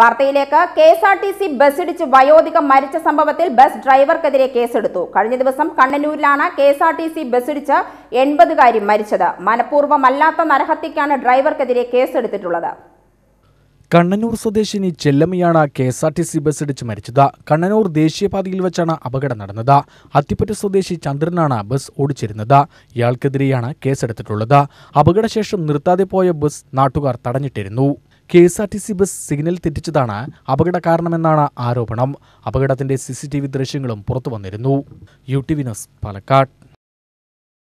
വാർത്തയിലേക്ക് K S R T C ബസ്സിടിച്ച് വയോധികം മരിച്ച സംഭവത്തിൽ ബസ് ഡ്രൈവർക്കെതിരെ കേസെടുത്തു കഴിഞ്ഞ ദിവസം കണ്ണനൂരിലാണ് K S R T C ബസ്സിടിച്ച് എൺപതുകാരി മരിച്ചത് മനഃപൂർവ്വമല്ലാത്ത നരഹത്യക്കാണ് ഡ്രൈവർക്കെതിരെ കേസെടുത്തിട്ടുള്ളത് കണ്ണനൂർ സ്വദേശിനി ചെല്ലമ്മയാണ് K S R T C bus ഇടിച്ച് മരിച്ചത് കണ്ണനൂർ ദേശീയപാതയിൽ വെച്ചാണ് അപകടം നടന്നത് അത്തിപ്പറ്റ സ്വദേശി ചന്ദ്രനാണ് ബസ് ഓടിച്ചിരുന്നത് ഇയാൾക്കെതിരെയാണ് കേസെടുത്തിട്ടുള്ളത് അപകടശേഷം നിർത്താതെ പോയ ബസ് നാട്ടുകാർ തടഞ്ഞിട്ടിരുന്നു K S R T C bus signal തെറ്റിച്ചതാണ് അപകട കാരണമെന്നാണ് ആരോപണം അപകടത്തിന്റെ സി സി ടി വി ദൃശ്യങ്ങളും പുറത്തു വന്നിരുന്നു യു ടി വിനോസ് പാലക്കാട്